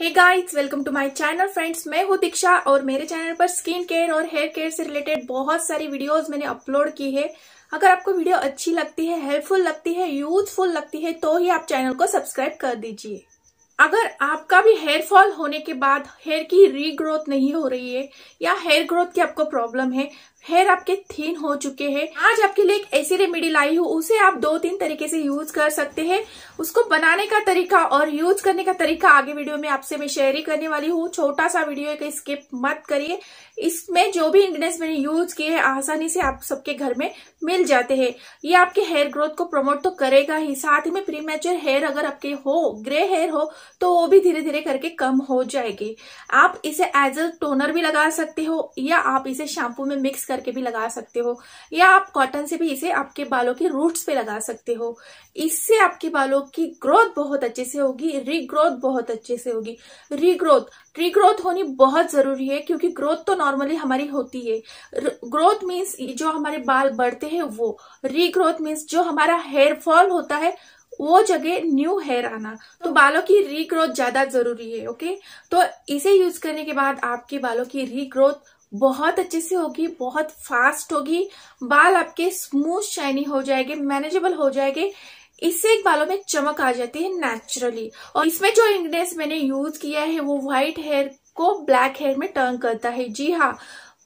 hey guys welcome to my channel friends मैं हूँ दीक्षा और मेरे चैनल पर स्किन केयर और हेयर केयर से रिलेटेड बहुत सारी वीडियोस मैंने अपलोड की है अगर आपको वीडियो अच्छी लगती है हेल्पफुल लगती है यूजफुल लगती है तो ही आप चैनल को सब्सक्राइब कर दीजिए अगर आपका भी हेयर फॉल होने के बाद हेयर की रीग्रोथ नहीं हो रही है या हेयर ग्रोथ की आपको प्रॉब्लम है हेयर आपके थीन हो चुके हैं आज आपके लिए एक ऐसी रेमेडी लाई हूँ उसे आप दो तीन तरीके से यूज कर सकते हैं उसको बनाने का तरीका और यूज करने का तरीका आगे वीडियो में आपसे मैं शेयर ही करने वाली हूँ छोटा सा वीडियो एक स्किप मत करिए इसमें जो भी इंग्रेडिएंट्स मैंने यूज किए हैं आसानी से आप सबके घर में मिल जाते हैं ये आपके हेयर ग्रोथ को प्रमोट तो करेगा ही साथ ही में प्री हेयर अगर आपके हो ग्रे हेयर हो तो वो भी धीरे धीरे करके कम हो जाएगी आप इसे एज अ टोनर भी लगा सकते हो या आप इसे शैम्पू में मिक्स कर करके भी लगा सकते हो या आप कॉटन से भी इसे आपके बालों के रूट्स पे लगा सकते हो इससे आपके बालों की ग्रोथ बहुत अच्छे से होगी रीग्रोथ बहुत अच्छे से होगी रीग्रोथ रीग्रोथ होनी बहुत जरूरी है क्योंकि ग्रोथ तो नॉर्मली हमारी होती है ग्रोथ मीन्स जो हमारे बाल बढ़ते हैं वो रीग्रोथ मीन्स जो हमारा हेयर फॉल होता है वो जगह न्यू हेयर आना तो बालों की रीग्रोथ ज्यादा जरूरी है ओके तो इसे यूज करने के बाद आपके बालों की रीग्रोथ बहुत अच्छे से होगी बहुत फास्ट होगी बाल आपके स्मूथ शाइनी हो जाएंगे मैनेजेबल हो जाएंगे इससे एक बालों में चमक आ जाती है नेचुरली और इसमें जो इंग्रेडिएंट्स मैंने यूज किया है वो व्हाइट हेयर को ब्लैक हेयर में टर्न करता है जी हाँ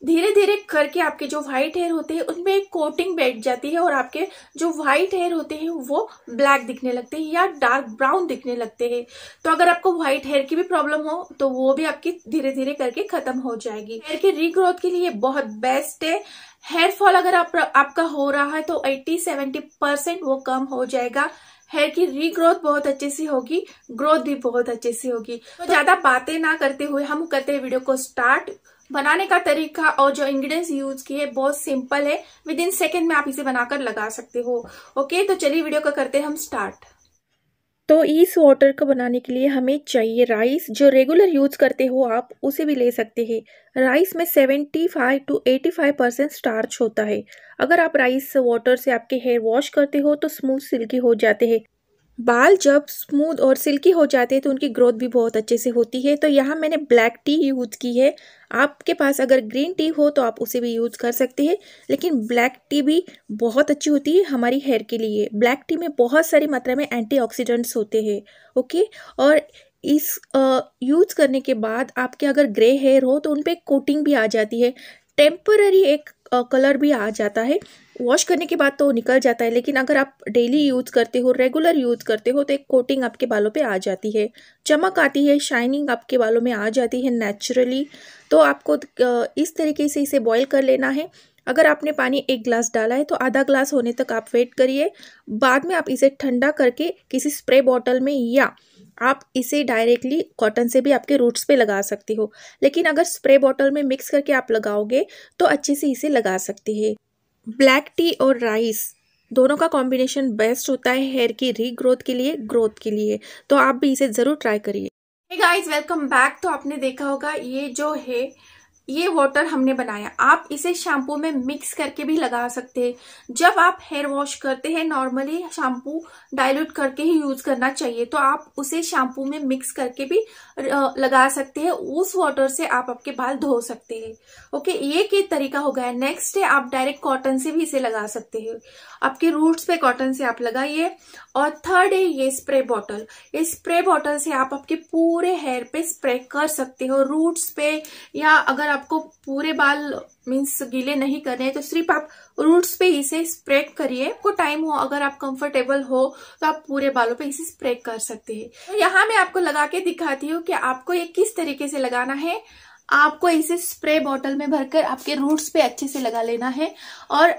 धीरे धीरे करके आपके जो व्हाइट हेयर होते हैं उनमें एक कोटिंग बैठ जाती है और आपके जो व्हाइट हेयर होते हैं वो ब्लैक दिखने लगते हैं या डार्क ब्राउन दिखने लगते हैं तो अगर आपको व्हाइट हेयर की भी प्रॉब्लम हो तो वो भी आपकी धीरे धीरे करके खत्म हो जाएगी हेयर के रीग्रोथ के लिए बहुत बेस्ट है हेयर फॉल अगर आप, आपका हो रहा है तो एट्टी सेवेंटी परसेंट वो कम हो जाएगा हेयर की रीग्रोथ बहुत अच्छे से होगी ग्रोथ भी बहुत अच्छे से होगी तो ज्यादा बातें ना करते हुए हम करते हैं वीडियो को स्टार्ट बनाने का तरीका और जो इंग्रेडिएंट्स यूज किए बहुत सिंपल है विद इन सेकेंड में आप इसे बनाकर लगा सकते हो ओके तो चलिए वीडियो का करते हैं हम स्टार्ट तो इस वाटर को बनाने के लिए हमें चाहिए राइस जो रेगुलर यूज करते हो आप उसे भी ले सकते हैं राइस में 75 टू 85 परसेंट स्टार्च होता है अगर आप राइस वाटर से आपके हेयर वॉश करते हो तो स्मूथ सिल्की हो जाते हैं बाल जब स्मूथ और सिल्की हो जाते हैं तो उनकी ग्रोथ भी बहुत अच्छे से होती है तो यहाँ मैंने ब्लैक टी यूज़ की है आपके पास अगर ग्रीन टी हो तो आप उसे भी यूज़ कर सकते हैं लेकिन ब्लैक टी भी बहुत अच्छी होती है हमारी हेयर के लिए ब्लैक टी में बहुत सारी मात्रा में एंटी होते हैं ओके और इस यूज़ करने के बाद आपके अगर ग्रे हेयर हो तो उन पर कोटिंग भी आ जाती है टेम्पररी एक कलर भी आ जाता है वॉश करने के बाद तो निकल जाता है लेकिन अगर आप डेली यूज़ करते हो रेगुलर यूज़ करते हो तो एक कोटिंग आपके बालों पे आ जाती है चमक आती है शाइनिंग आपके बालों में आ जाती है नेचुरली तो आपको इस तरीके से इसे बॉईल कर लेना है अगर आपने पानी एक ग्लास डाला है तो आधा ग्लास होने तक आप वेट करिए बाद में आप इसे ठंडा करके किसी स्प्रे बॉटल में या आप इसे डायरेक्टली कॉटन से भी आपके रूट्स पे लगा सकती हो लेकिन अगर स्प्रे बॉटल में मिक्स करके आप लगाओगे तो अच्छे से इसे लगा सकती है ब्लैक टी और राइस दोनों का कॉम्बिनेशन बेस्ट होता है हेयर की रीग्रोथ के लिए ग्रोथ के लिए तो आप भी इसे ज़रूर ट्राई करिए गाइज वेलकम बैक तो आपने देखा होगा ये जो है ये वाटर हमने बनाया आप इसे शैम्पू में मिक्स करके भी लगा सकते हैं जब आप हेयर वॉश करते हैं नॉर्मली शैम्पू डाइल्यूट करके ही यूज करना चाहिए तो आप उसे शैम्पू में मिक्स करके भी लगा सकते हैं उस वाटर से आप आपके बाल धो सकते हैं ओके ये एक तरीका हो गया नेक्स्ट है आप डायरेक्ट कॉटन से भी इसे लगा सकते हैं आपके रूट्स पे कॉटन से आप लगाइए और थर्ड है ये स्प्रे बॉटल ये स्प्रे बॉटल से आप आपके पूरे हेयर पे स्प्रे कर सकते हो रूट्स पे या अगर आप आपको पूरे बाल मीन्स गीले नहीं करने हैं तो सिर्फ आप रूट्स पे इसे स्प्रेड करिए आपको टाइम हो अगर आप कंफर्टेबल हो तो आप पूरे बालों पे इसे स्प्रेड कर सकते हैं तो यहाँ मैं आपको लगा के दिखाती हूँ कि आपको ये किस तरीके से लगाना है आपको इसे स्प्रे बॉटल में भरकर आपके रूट्स पे अच्छे से लगा लेना है और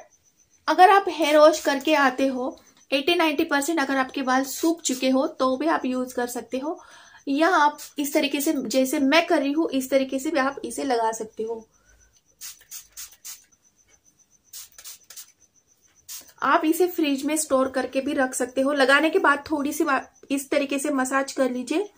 अगर आप हेयर वॉश करके आते हो एटी नाइन्टी परसेंट अगर आपके बाल सूख चुके हो तो भी आप यूज कर सकते हो या आप इस तरीके से जैसे मैं कर रही हूं इस तरीके से भी आप इसे लगा सकते हो आप इसे फ्रिज में स्टोर करके भी रख सकते हो लगाने के बाद थोड़ी सी इस तरीके से मसाज कर लीजिए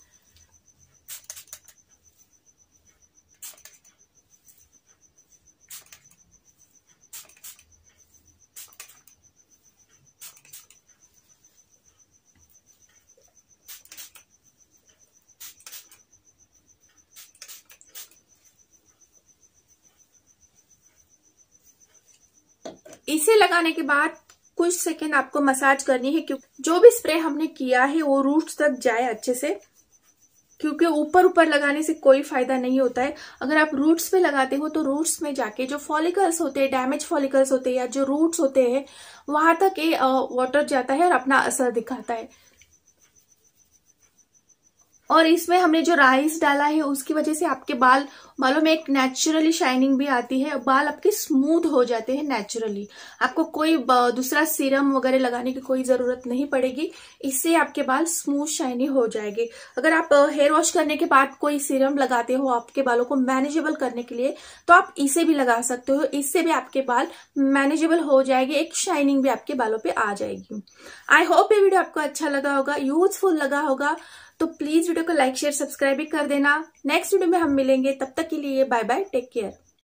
इसे लगाने के बाद कुछ सेकेंड आपको मसाज करनी है क्योंकि जो भी स्प्रे हमने किया है वो रूट तक जाए अच्छे से क्योंकि ऊपर ऊपर लगाने से कोई फायदा नहीं होता है अगर आप रूट्स पे लगाते हो तो रूट्स में जाके जो फॉलिकल्स होते हैं डैमेज फॉलिकल्स होते हैं या जो रूट्स होते हैं वहां तक ये वाटर जाता है और अपना असर दिखाता है और इसमें हमने जो राइस डाला है उसकी वजह से आपके बाल बालों में एक नेचुरली शाइनिंग भी आती है बाल आपके स्मूथ हो जाते हैं नेचुरली आपको कोई दूसरा सीरम वगैरह लगाने की कोई ज़रूरत नहीं पड़ेगी इससे आपके बाल स्मूथ शाइनी हो जाएंगे अगर आप हेयर वॉश करने के बाद कोई सीरम लगाते हो आपके बालों को मैनेजेबल करने के लिए तो आप इसे भी लगा सकते हो इससे भी आपके बाल मैनेजेबल हो जाएगी एक शाइनिंग भी आपके बालों पर आ जाएगी आई होप ये वीडियो आपको अच्छा लगा होगा यूजफुल लगा होगा तो प्लीज वीडियो को लाइक शेयर सब्सक्राइब भी कर देना नेक्स्ट वीडियो में हम मिलेंगे तब तक के लिए बाय बाय टेक केयर